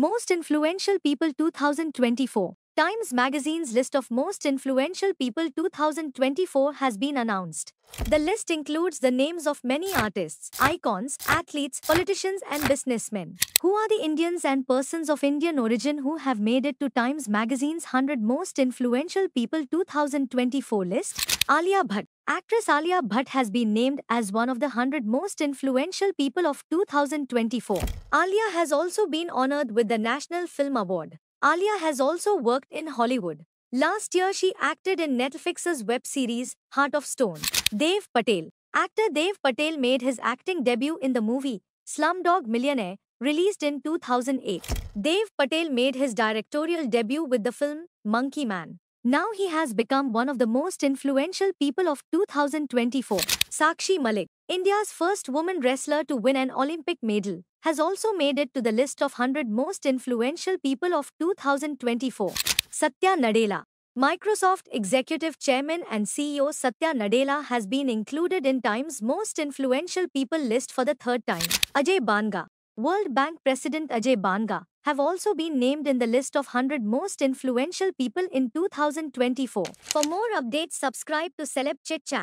Most Influential People 2024 Times Magazine's list of most influential people 2024 has been announced. The list includes the names of many artists, icons, athletes, politicians and businessmen, who are the Indians and persons of Indian origin who have made it to Times Magazine's 100 Most Influential People 2024 list. Alia Bhatt, Actress Alia Bhatt has been named as one of the 100 most influential people of 2024. Alia has also been honored with the National Film Award. Alia has also worked in Hollywood. Last year, she acted in Netflix's web series, Heart of Stone. Dev Patel. Actor Dev Patel made his acting debut in the movie, Slumdog Millionaire, released in 2008. Dev Patel made his directorial debut with the film, Monkey Man. Now he has become one of the most influential people of 2024. Sakshi Malik, India's first woman wrestler to win an Olympic medal, has also made it to the list of 100 most influential people of 2024. Satya Nadella, Microsoft Executive Chairman and CEO Satya Nadella has been included in Time's Most Influential People list for the third time. Ajay Banga World Bank President Ajay Banga have also been named in the list of 100 most influential people in 2024. For more updates, subscribe to Celeb Chit Chat.